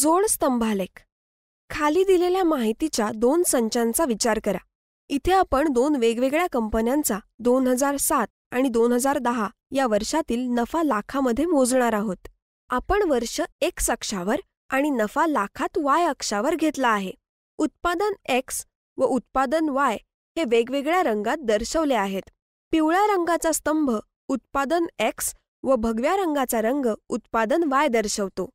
जोड स्तंभालेख खाली दिलेल्या माहितीच्या दोन संचांचा विचार करा इथे आपण दोन वेगवेगळ्या कंपन्यांचा दोन हजार सात आणि दोन हजार दहा या वर्षातील नफा लाखामध्ये मोजणार आहोत आपण वर्ष एक्स अक्षावर आणि नफा लाखात वाय अक्षावर घेतला आहे उत्पादन एक्स व उत्पादन वाय हे वेगवेगळ्या रंगात दर्शवले आहेत पिवळ्या रंगाचा स्तंभ उत्पादन एक्स व भगव्या रंगाचा रंग उत्पादन वाय दर्शवतो